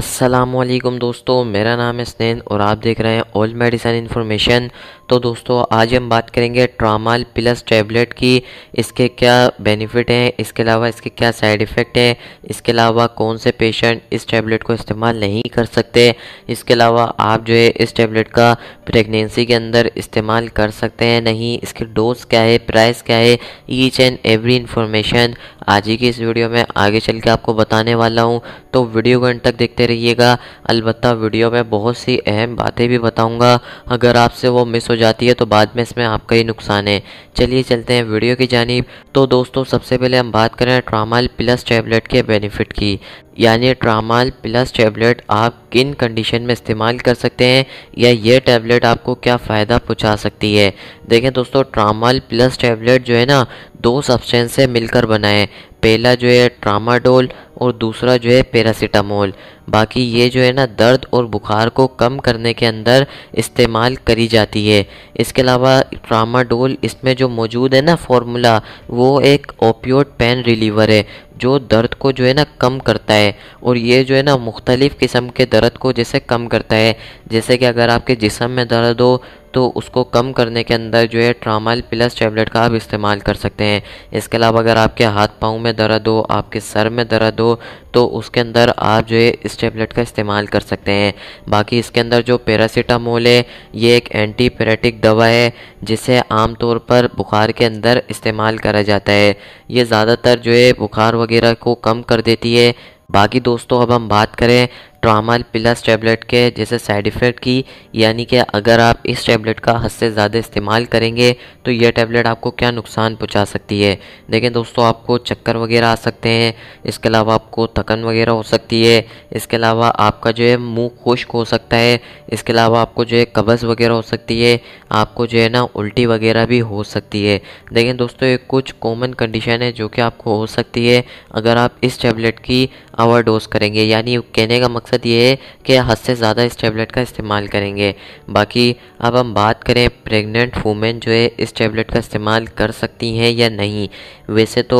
असलम दोस्तों मेरा नाम है स्नैन और आप देख रहे हैं ऑल मेडिसन इन्फॉर्मेशन तो दोस्तों आज हम बात करेंगे ट्रामाल प्लस टैबलेट की इसके क्या बेनिफिट हैं इसके अलावा इसके क्या साइड इफ़ेक्ट हैं इसके अलावा कौन से पेशेंट इस टैबलेट को इस्तेमाल नहीं कर सकते इसके अलावा आप जो है इस टैबलेट का प्रेगनेंसी के अंदर इस्तेमाल कर सकते हैं नहीं इसकी डोज क्या है प्राइस क्या है ईच एंड एवरी इन्फॉर्मेशन आज ही की इस वीडियो में आगे चल के आपको बताने वाला हूँ तो वीडियो को अंत तक देखते रहिएगा अलबत्त वीडियो में बहुत सी अहम बातें भी बताऊँगा अगर आपसे वो मिस हो जाती है तो बाद में इसमें आपका ही नुकसान है चलिए चलते हैं वीडियो की जानब तो दोस्तों सबसे पहले हम बात करें ट्रामाल प्लस टेबलेट के बेनिफिट की यानी ट्रामाल प्लस टेबलेट आप किन कंडीशन में इस्तेमाल कर सकते हैं या ये टेबलेट आपको क्या फ़ायदा पहुंचा सकती है देखें दोस्तों ट्रामाल प्लस टेबलेट जो है ना दो सब्सटेंस से मिलकर बनाए पहला जो है ट्रामाडोल और दूसरा जो है पैरासीटामोल बाकी ये जो है ना दर्द और बुखार को कम करने के अंदर इस्तेमाल करी जाती है इसके अलावा ट्रामाडोल इसमें जो मौजूद है ना फार्मूला वो एक ओपियोड पेन रिलीवर है जो दर्द को जो है ना कम करता है और ये जो है ना मुख्तलिफ़ किस्म के दर्द को जैसे कम करता है जैसे कि अगर आपके जिसम में दर्द हो तो उसको कम करने के अंदर जो है ट्रामाल प्लस टेबलेट का आप इस्तेमाल कर सकते हैं इसके अलावा अगर आपके हाथ पाँव में दर्द हो आपके सर में दर्द हो तो उसके अंदर आप जो है इस टेबलेट का इस्तेमाल कर सकते हैं बाकी इसके अंदर जो पैरासीटामोल है ये एक एंटीपेरेटिक दवा है जिसे आमतौर पर बुखार के अंदर इस्तेमाल करा जाता है ये ज़्यादातर जो है बुखार वगैरह को कम कर देती है बाकी दोस्तों अब हम बात करें ट्रामाल प्लस टैबलेट के जैसे साइड इफ़ेक्ट की यानी कि अगर आप इस टैबलेट का हद से ज़्यादा इस्तेमाल करेंगे तो यह टैबलेट आपको क्या नुकसान पहुंचा सकती है देखें दोस्तों आपको चक्कर वगैरह आ सकते हैं इसके अलावा आपको थकन वगैरह हो सकती है इसके अलावा आपका जो है मुँह खुश्क हो सकता है इसके अलावा आपको जो है कब्ज़ वगैरह हो सकती है आपको जो है ना उल्टी वगैरह भी हो सकती है देखें दोस्तों ये कुछ कॉमन कंडीशन है जो कि आपको हो सकती है अगर आप इस टैबलेट की ओवर करेंगे यानी कहने का मकसद मकसद ये है कि हद से ज़्यादा इस टेबलेट का इस्तेमाल करेंगे बाकी अब हम बात करें प्रेग्नेंट वूमेन जो है इस टेबलेट का इस्तेमाल कर सकती हैं या नहीं वैसे तो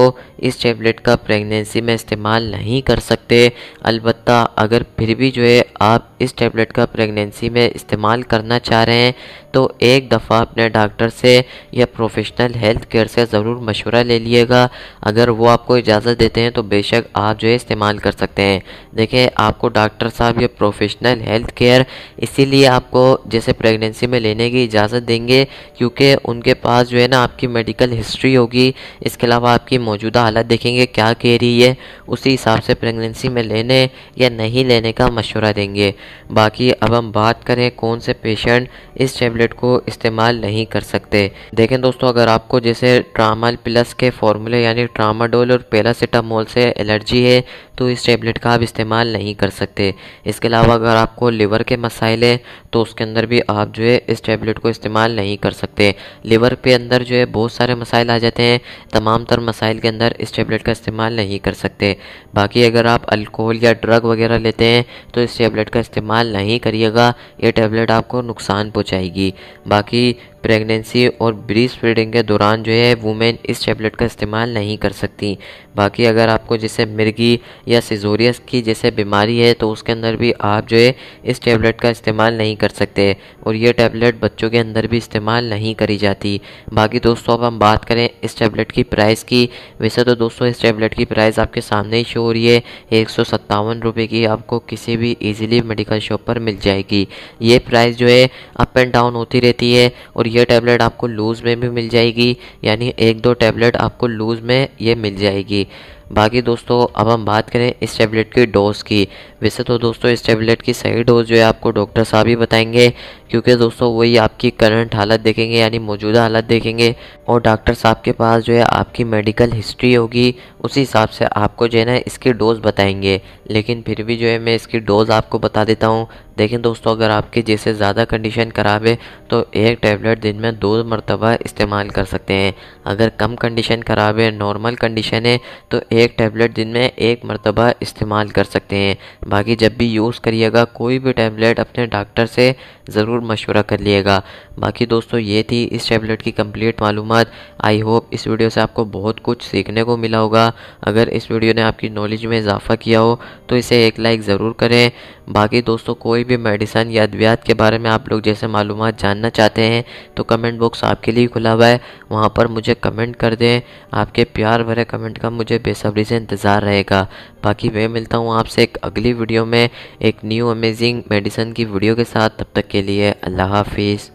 इस टैबलेट का प्रेगनेंसी में इस्तेमाल नहीं कर सकते अलबत् अगर फिर भी जो है आप इस टैबलेट का प्रेगनेंसी में इस्तेमाल करना चाह रहे हैं तो एक दफ़ा अपने डॉक्टर से या प्रोफेशनल हेल्थ केयर से ज़रूर मशवरा ले लिएगा अगर वो आपको इजाज़त देते हैं तो बेशक आप जो है इस्तेमाल कर सकते हैं देखें आपको डॉक्टर डॉक्टर साहब ये प्रोफेशनल हेल्थ केयर इसीलिए आपको जैसे प्रेगनेंसी में लेने की इजाज़त देंगे क्योंकि उनके पास जो है ना आपकी मेडिकल हिस्ट्री होगी इसके अलावा आपकी मौजूदा हालत देखेंगे क्या कह रही है उसी हिसाब से प्रेगनेंसी में लेने या नहीं लेने का मशवरा देंगे बाकी अब हम बात करें कौन से पेशेंट इस टेबलेट को इस्तेमाल नहीं कर सकते देखें दोस्तों अगर आपको जैसे ट्रामल प्लस के फार्मूले यानी ट्रामाडोल और पेरासीटामोल से एलर्जी है तो इस टेबलेट का आप इस्तेमाल नहीं कर सकते इसके अलावा अगर आपको लिवर के मसाइल हैं तो उसके अंदर भी आप जो है इस टैबलेट को इस्तेमाल नहीं कर सकते लिवर के अंदर जो है बहुत सारे मसाइल आ जाते हैं तमाम तर मसाइल के अंदर इस टैबलेट का इस्तेमाल नहीं कर सकते बाकी अगर आप अल्कोहल या ड्रग वगैरह लेते हैं तो इस टैबलेट का इस्तेमाल नहीं करिएगा ये टैबलेट आपको नुकसान पहुँचाएगी बाकी प्रेगनेंसी और ब्रीज फीडिंग के दौरान जो है वुमेन इस टैबलेट का इस्तेमाल नहीं कर सकती बाकी अगर आपको जैसे मिर्गी या सिजोरियस की जैसे बीमारी है तो उसके अंदर भी आप जो है इस टैबलेट का इस्तेमाल नहीं कर सकते और ये टैबलेट बच्चों के अंदर भी इस्तेमाल नहीं करी जाती बाकी दोस्तों अब हम बात करें इस टैबलेट की प्राइस की वैसे तो दोस्तों इस टैबलेट की प्राइस आपके सामने ही शो हो रही है एक सौ की आपको किसी भी ईजिली मेडिकल शॉप पर मिल जाएगी ये प्राइस जो है अप एंड डाउन होती रहती है और ये टैबलेट आपको लूज़ में भी मिल जाएगी यानी एक दो टैबलेट आपको लूज़ में ये मिल जाएगी बाकी दोस्तों अब हम बात करें इस टैबलेट की डोज़ की वैसे तो दोस्तों इस टैबलेट की सही डोज़ जो है आपको डॉक्टर साहब ही बताएंगे क्योंकि दोस्तों वही आपकी करंट हालत देखेंगे यानी मौजूदा हालत देखेंगे और डॉक्टर साहब के पास जो है आपकी मेडिकल हिस्ट्री होगी उसी हिसाब से आपको जो है ना इसकी डोज़ बताएंगे लेकिन फिर भी जो है मैं इसकी डोज़ आपको बता देता हूँ देखें दोस्तों अगर आपकी जैसे ज़्यादा कंडीशन ख़राब है तो एक टैबलेट दिन में दो मरतबा इस्तेमाल कर सकते हैं अगर कम कंडीशन ख़राब है नॉर्मल कंडीशन है तो एक एक टैबलेट दिन में एक मरतबा इस्तेमाल कर सकते हैं बाकी जब भी यूज़ करिएगा कोई भी टैबलेट अपने डॉक्टर से ज़रूर मशवरा कर लिएगा बाकी दोस्तों ये थी इस टैबलेट की कंप्लीट मालूम आई होप इस वीडियो से आपको बहुत कुछ सीखने को मिला होगा अगर इस वीडियो ने आपकी नॉलेज में इजाफा किया हो तो इसे एक लाइक ज़रूर करें बाकी दोस्तों कोई भी मेडिसन या अद्वियात के बारे में आप लोग जैसे मालूम जानना चाहते हैं तो कमेंट बॉक्स आपके लिए खुला हुआ है वहाँ पर मुझे कमेंट कर दें आपके प्यार भरे कमेंट का मुझे बेसक बेसब्री से इंतज़ार रहेगा बाकी मैं मिलता हूँ आपसे एक अगली वीडियो में एक न्यू अमेजिंग मेडिसन की वीडियो के साथ तब तक के लिए अल्लाह हाफिज़